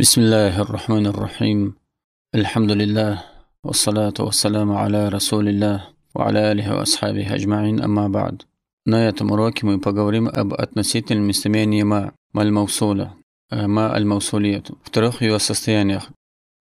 بسم الله الرحمن الرحيم الحمد لله والصلاة والسلام على رسول الله وعلى آله وأصحابه أجمعين أما بعد نية مراكي مي بغوريم أب أتنسيت المسلمين يما ما الموصولة آه، ما الموصولية افترخ يو السستياني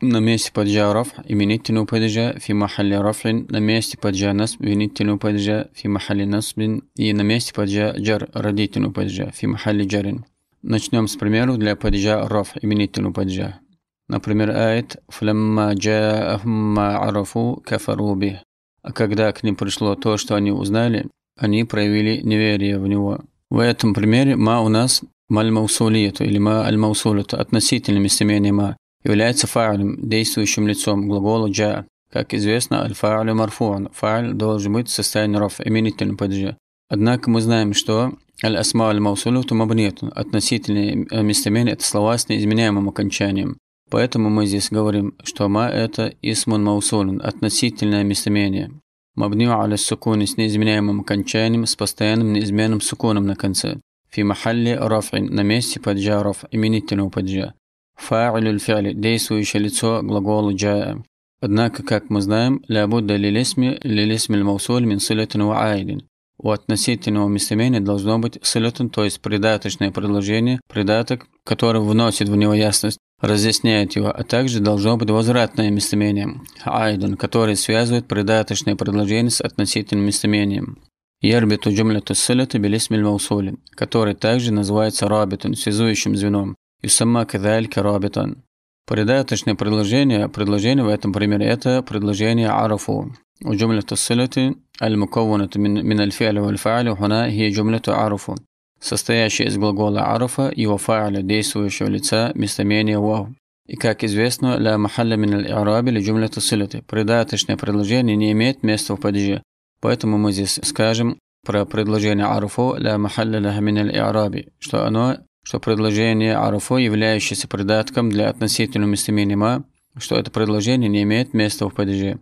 نميست بدجا رفع إمينيتنو بدجا في محل رفع نميست بدجا نسب إمينيتنو بدجا في محل نسب ينميست بدجا جر رديتنو بدجا في محل جر Начнем с примеров для падежа раф, именительного падежа. Например, аят «Фламма джаахмма арафу кафаруби». А когда к ним пришло то, что они узнали, они проявили неверие в него. В этом примере «ма» у нас маль или «ма аль-маусулиту» относительное местоимение «ма» является фа'лем, действующим лицом глагола «джа». Как известно, аль-фа'лю марфуан. Фа'ль должен быть в состоянии раф, именительном падеже. Однако мы знаем, что аль-асма аль-маусулюту мабнетун, относительные местоимения – это слова с неизменяемым окончанием. Поэтому мы здесь говорим, что ма – это исмун маусулин, относительное местоимение. Мабню аля сукуни с неизменяемым окончанием, с постоянным неизменным суконом на конце. Фи махалли рафин на месте паджа раф, именительного паджа. Фа'илю фиали действующее лицо глагола джая. Однако, как мы знаем, лябудда лилисми лилисми маусуль мин сулятин ва айлин. У относительного местоимения должно быть салютом, то есть придаточное предложение, придаток, который вносит в него ясность, разъясняет его, а также должно быть возвратное местоимение «айден», который связывает придаточное предложение с относительным местоимением. Ярбиту джумляту сыляту билисмиль маусули, который также называется рабитон, связующим звеном, и сама кедалька рабитон. Придаточное предложение, предложение в этом примере – это предложение арафу, وجملة الصلة المكونة من, من الفعل والفاعل هنا هي جملة «Аруфу», состоящая из глагола «аруфа», его фа'ля, действующего лица, местоимения «вау». И, как известно, «ля махалля мин аль-и'раби ли джумляту силаты» придаточное предложение не имеет места в падеже. Поэтому мы здесь скажем про предложение «аруфу» «ля махалля ля мин аль-и'раби», что оно что предложение «аруфу», являющееся придатком для относительного местоимения «ма», что это предложение не имеет места в падеже.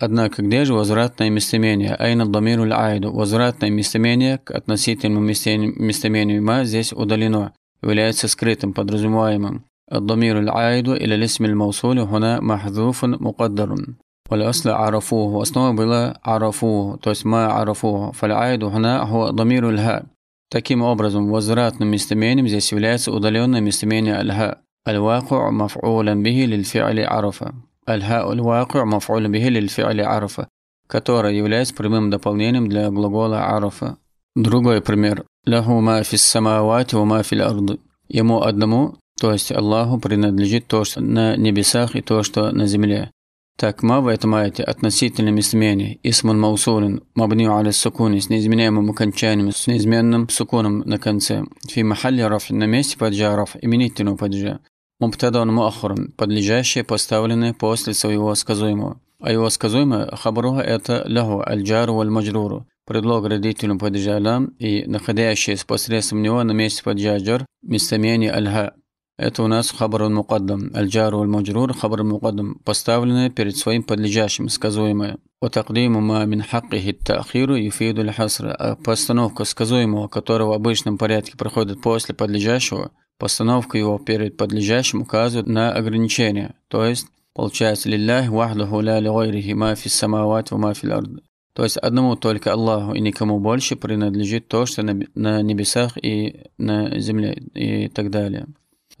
Однако где же возвратное местоимение? Айна дамиру айду. Возвратное местоимение к относительному местоимению ма здесь удалено, является скрытым, подразумеваемым. الضمير العائد إلى الاسم الموصول هنا محذوف مقدر والأصل عرفوه وأصله было عرفوه то есть ما عرفوه فالعائد هنا هو ضمير الهاء Таким образом, возвратным местоимением здесь является удаленное местоимение «альха». «Аль-ваку'у» маф'улан бихи лиль фи'али арафа. Аль-Ха'у аль-Ва'ку' маф'уль бихи лиль-фи'ли арафа, которое является прямым дополнением для глагола арафа. Другой пример. Ляху ма фис самавати ва ма фил арды. Ему одному, то есть Аллаху, принадлежит то, что на небесах и то, что на земле. Так ма в этом аяте относительно местоимения исмун маусулин мабнию аля сукуни с неизменяемым окончанием с неизменным сукуном на конце. Фи махалли раф на месте паджа раф именительного паджа. Мубтадан муахрун – подлежащее, поставленное после своего сказуемого. А его сказуемое хабруха – это лягу аль-джару аль маджруру Предлог родителю паджалям и находящееся посредством него на месте паджаджар местоимение аль-ха. Это у нас хабрун мукаддам. Аль-джару аль-маджрур хабрун мукаддам, поставленное перед своим подлежащим, сказуемое. وتقديم ما من حقه التأخير يفيد الحصر. Постановка сказуемого, которого в обычном порядке проходит после подлежащего, Постановка его перед подлежащим указывает на ограничение, то есть получается «Лиллях вахдуху ля лигайрихи мафи самават ва мафи То есть одному только Аллаху и никому больше принадлежит то, что на небесах и на земле и так далее.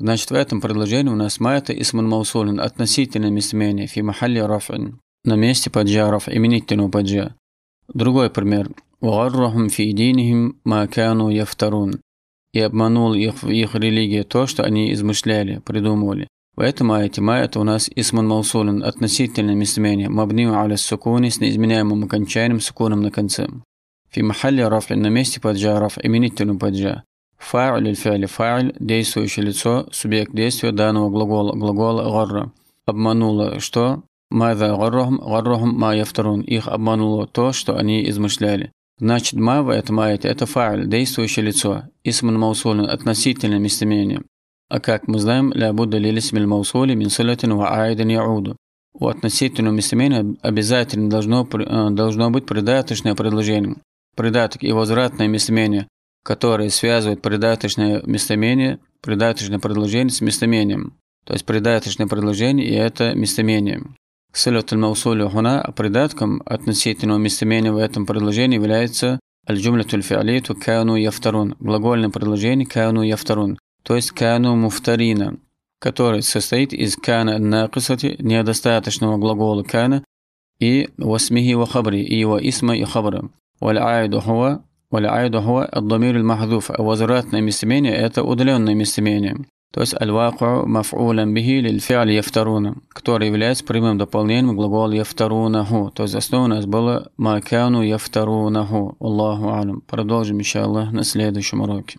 Значит, в этом предложении у нас майта исман маусулин относительное местоимение фи махалли рафин на месте паджаров именительного паджа. Другой пример. وغرهم في دينهم ما كانوا и обманул их в их религии то, что они измышляли, придумывали. Поэтому эти это у нас Исман Маусулин относительно местоимения мабниу аля сукуни с неизменяемым окончанием сукуном на конце. Фи махалли рафль на месте паджа раф именителю паджа. Фа'ль или фили фа'ль – действующее лицо, субъект действия данного глагола, глагола гарра. Обмануло что? майда гаррахм, гаррахм ма яфтарун. Их обмануло то, что они измышляли. Значит, мава это мает – это фа'ль, действующее лицо, исман маусулин, относительное местоимение. А как мы знаем, ля будда ли лисмиль маусули мин ва аидан яуду. У относительного местоимения обязательно должно, э, должно быть придаточное предложение. Придаток и возвратное местоимение, которое связывает придаточное местоимение, придаточное предложение с местоимением. То есть придаточное предложение и это местоимение. Салют аль-Маусуля хuna. А придатком относительного местоимения в этом предложении является аль-джумля тульфиалиту кану яфтарун, глагольное предложение кану яфтарун, то есть кану муфтарина, который состоит из кана накисати, недостаточного глагола кана, и васмихи ва хабри, и его исма и хабра. Валь-айду хуа, валь-айду хуа, ад-дамир аль-махдуф, а возвратное местоимение – это удаленное местоимение. То есть аль-ваку маф'улан бихи лиль яфтаруна, который является прямым дополнением глагола яфтарунаху. То есть основа у нас была макану яфтарунаху. Аллаху алям. Продолжим, иншаллах, на следующем уроке.